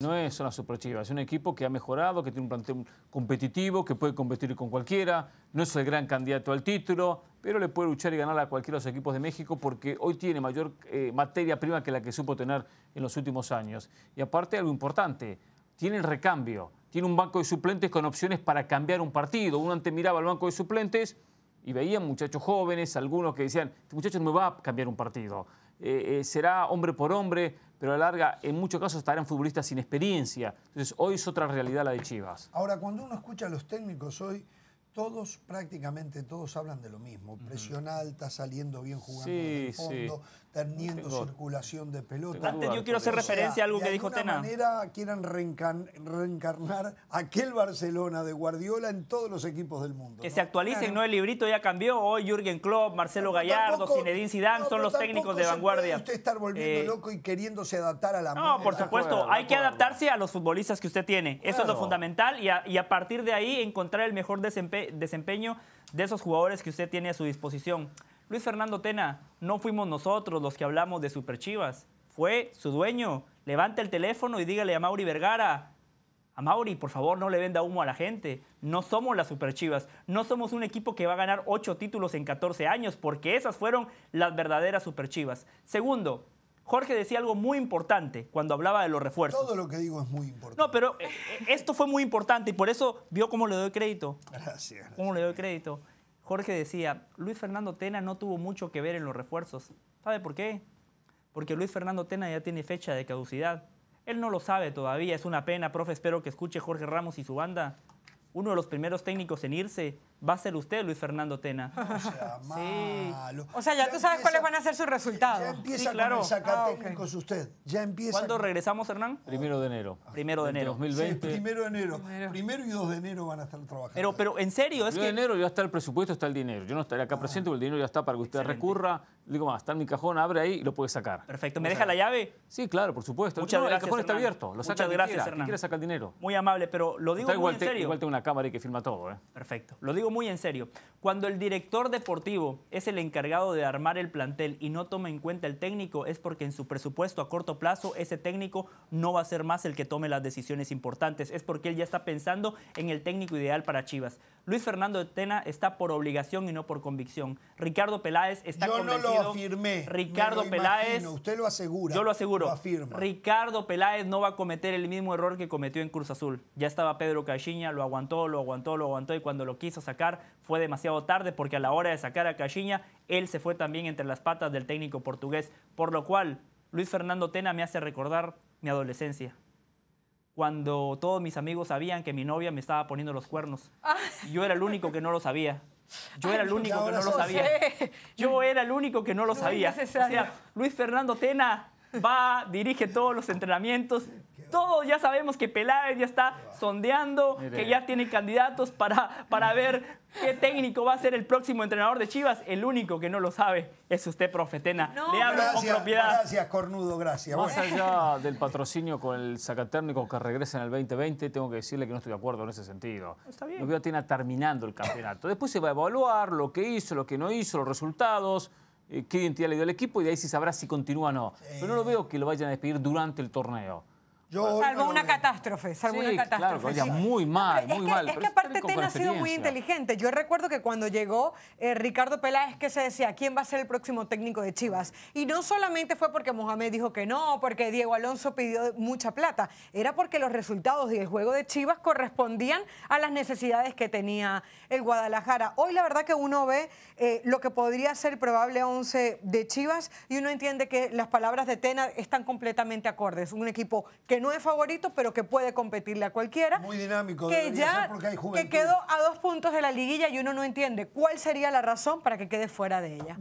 No es una superchiva, es un equipo que ha mejorado, que tiene un plantel competitivo, que puede competir con cualquiera, no es el gran candidato al título, pero le puede luchar y ganar a cualquiera de los equipos de México porque hoy tiene mayor eh, materia prima que la que supo tener en los últimos años. Y aparte algo importante, tiene el recambio, tiene un banco de suplentes con opciones para cambiar un partido. Uno antes miraba el banco de suplentes y veía muchachos jóvenes, algunos que decían, este muchacho no me va a cambiar un partido. Eh, eh, será hombre por hombre, pero a la larga en muchos casos estarán futbolistas sin experiencia. Entonces hoy es otra realidad la de Chivas. Ahora, cuando uno escucha a los técnicos hoy todos, prácticamente todos hablan de lo mismo. Presión alta, saliendo bien jugando en el fondo, teniendo circulación de pelota. Antes yo quiero hacer referencia a algo que dijo Tena. De alguna manera quieran reencarnar aquel Barcelona de Guardiola en todos los equipos del mundo. Que se actualicen, no el librito ya cambió. Hoy Jürgen Klopp, Marcelo Gallardo, tampoco, Zinedine Zidane son los técnicos de vanguardia. usted está volviendo eh, loco y queriéndose adaptar a la No, por supuesto, hay que adaptarse a los futbolistas que usted tiene. Eso es lo fundamental y y a partir de ahí encontrar el mejor desempeño desempeño de esos jugadores que usted tiene a su disposición. Luis Fernando Tena, no fuimos nosotros los que hablamos de Super Chivas, fue su dueño. Levante el teléfono y dígale a Mauri Vergara, a Mauri, por favor, no le venda humo a la gente. No somos las superchivas. No somos un equipo que va a ganar ocho títulos en 14 años, porque esas fueron las verdaderas superchivas. Segundo, Jorge decía algo muy importante cuando hablaba de los refuerzos. Todo lo que digo es muy importante. No, pero eh, eh, esto fue muy importante y por eso vio cómo le doy crédito. Gracias. Cómo le doy crédito. Jorge decía, Luis Fernando Tena no tuvo mucho que ver en los refuerzos. ¿Sabe por qué? Porque Luis Fernando Tena ya tiene fecha de caducidad. Él no lo sabe todavía, es una pena, profe, espero que escuche Jorge Ramos y su banda. Uno de los primeros técnicos en irse va a ser usted, Luis Fernando Tena. O sea, O sea, ya, tú sabes cuáles van a ser sus resultados. Ya empieza claro. con ah, usted. Ya empieza. ¿Cuándo regresamos, Hernán? Primero de enero. Ah. primero de enero. 2020. primero de enero. primero. y 2 de enero van a estar trabajando. Pero, pero en serio, es de enero ya está el presupuesto, está el dinero. Yo no estaré acá ah. presente, porque el dinero ya está para que usted recurra. Digo más, está en mi cajón, abre ahí y lo puede sacar. Perfecto. ¿Me deja la llave? Sí, claro, por supuesto. Muchas gracias, el cajón está abierto. Lo saca Muchas gracias, Hernán. quiere sacar el dinero. Muy amable, pero lo digo en serio. Igual tengo una cámara y que filma todo. ¿eh? Perfecto. Lo digo muy en serio, cuando el director deportivo es el encargado de armar el plantel y no toma en cuenta el técnico, es porque en su presupuesto a corto plazo ese técnico no va a ser más el que tome las decisiones importantes, es porque él ya está pensando en el técnico ideal para Chivas. Luis Fernando Tena está por obligación y no por convicción. Ricardo Peláez está convencido. Yo no lo afirmé. Ricardo Peláez. Usted lo asegura. Yo lo aseguro. Ricardo Peláez no va a cometer el mismo error que cometió en Cruz Azul. Ya estaba Pedro Caixinha, lo aguantó, lo aguantó, lo aguantó y cuando lo quiso sacar fue demasiado tarde porque a la hora de sacar a Caixinha, él se fue también entre las patas del técnico portugués, por lo cual Luis Fernando Tena me hace recordar mi adolescencia. Cuando todos mis amigos sabían que mi novia me estaba poniendo los cuernos. Ah. Yo era el único que no lo sabía. Yo era el único que no lo sabía. Yo era el único que no lo sabía. Luis Fernando Tena va, dirige todos los entrenamientos todos ya sabemos que Peláez ya está sondeando, que ya tiene candidatos para, para ver qué técnico va a ser el próximo entrenador de Chivas. El único que no lo sabe es usted, profetena. Le hablo gracias, con propiedad. Gracias, cornudo, gracias. Más allá del patrocinio con el Zacatérnico que regresa en el 2020, tengo que decirle que no estoy de acuerdo en ese sentido. Está bien. Lo tiene terminando el campeonato. Después se va a evaluar lo que hizo, lo que no hizo, los resultados eh, qué identidad le dio al equipo y de ahí se sabrá si continúa o no. Pero no lo veo que lo vayan a despedir durante el torneo salvo una catástrofe, salvo una catástrofe. Claro, muy mal, muy mal. Es que aparte Tena ha sido muy inteligente. Yo recuerdo que cuando llegó eh, Ricardo Peláez que se decía, ¿quién va a ser el próximo técnico de Chivas? Y no solamente fue porque Mohamed dijo que no, porque Diego Alonso pidió mucha plata, era porque los resultados y el juego de Chivas correspondían a las necesidades que tenía el Guadalajara. Hoy la verdad que uno ve eh, lo que podría ser probable 11 de Chivas y uno entiende que las palabras de Tena están completamente acordes. Un equipo que no es favorito, pero que puede competirle a cualquiera. Muy dinámico. Que ya que quedó a dos puntos de la liguilla y uno no entiende cuál sería la razón para que quede fuera de ella.